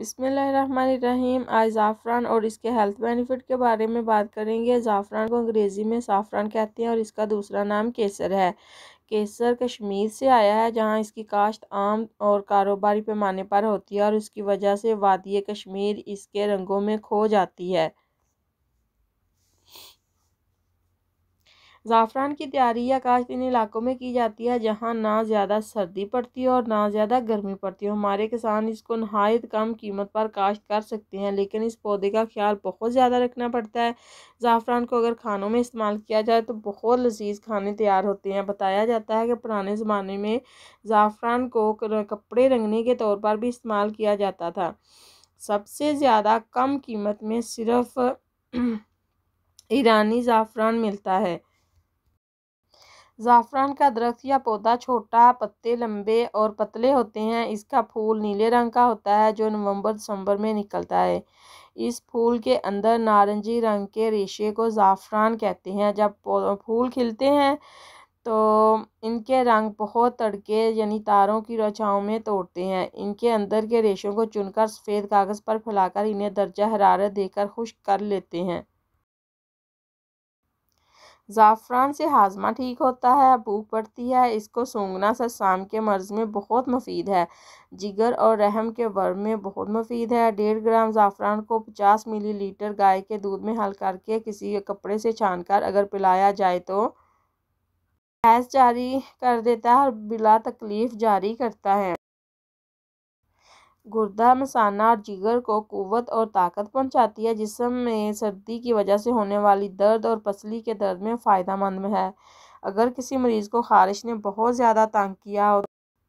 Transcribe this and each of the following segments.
बिसमीम आज ज़ाफ़रान और इसके हेल्थ बेनिफिट के बारे में बात करेंगे ज़ाफ़रान को अंग्रेज़ी में साफ़रान कहते हैं और इसका दूसरा नाम केसर है केसर कश्मीर से आया है जहाँ इसकी काश्त आम और कारोबारी पैमाने पर होती है और इसकी वजह से वादी कश्मीर इसके रंगों में खो जाती है ज़ाफ़रान की तैयारी आकाश इन इलाकों में की जाती है जहाँ ना ज़्यादा सर्दी पड़ती है और ना ज़्यादा गर्मी पड़ती है हमारे किसान इसको नहायत कम कीमत पर काश्त कर सकते हैं लेकिन इस पौधे का ख्याल बहुत ज़्यादा रखना पड़ता है ज़ाफ़रान को अगर खानों में इस्तेमाल किया जाए तो बहुत लजीज खाने तैयार होते हैं बताया जाता है कि पुराने ज़माने में ज़ाफ़रान को कपड़े रंगने के तौर पर भी इस्तेमाल किया जाता था सबसे ज़्यादा कम कीमत में सिर्फ़ ईरानी ज़ाफ़रान मिलता है ज़ाफ़रान का दरख्त या पौधा छोटा पत्ते लंबे और पतले होते हैं इसका फूल नीले रंग का होता है जो नवंबर दिसंबर में निकलता है इस फूल के अंदर नारंगी रंग के रेशे को ज़ाफ़रान कहते हैं जब फूल खिलते हैं तो इनके रंग बहुत तड़के यानी तारों की रचाओं में तोड़ते हैं इनके अंदर के रेशों को चुनकर सफ़ेद कागज़ पर फैलाकर इन्हें दर्जा हरारत देकर खुश कर लेते हैं ज़ाफ़रान से हाजमा ठीक होता है भूख पड़ती है इसको सूंघना शाम के मर्ज़ में बहुत मुफीद है जिगर और रहम के वर्म में बहुत मुफीद है डेढ़ ग्राम ज़ाफ़रान को पचास मिली लीटर गाय के दूध में हल करके किसी कपड़े से छान कर अगर पिलाया जाए तो गैस जारी कर देता है और बिला तकलीफ़ जारी करता है गुर्दा मसाना और जिगर को कुत और ताकत पहुंचाती है जिसम में सर्दी की वजह से होने वाली दर्द और पसली के दर्द में फ़ायदा मंद है अगर किसी मरीज़ को ख़ारिश ने बहुत ज़्यादा तंग किया हो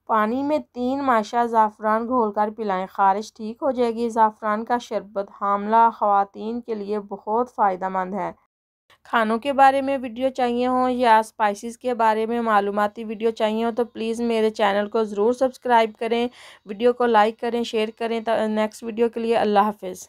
पानी में तीन माशा ज़ाफ़रान घोल कर पिलाएँ ख़ारिश ठीक हो जाएगी ज़ाफ़रान का शरबत हामला ख़वातीन के लिए बहुत फ़ायदा मंद है खानों के बारे में वीडियो चाहिए हो या स्पाइसेस के बारे में मालूमती वीडियो चाहिए हो तो प्लीज़ मेरे चैनल को ज़रूर सब्सक्राइब करें वीडियो को लाइक करें शेयर करें तो नेक्स्ट वीडियो के लिए अल्लाह हाफिज़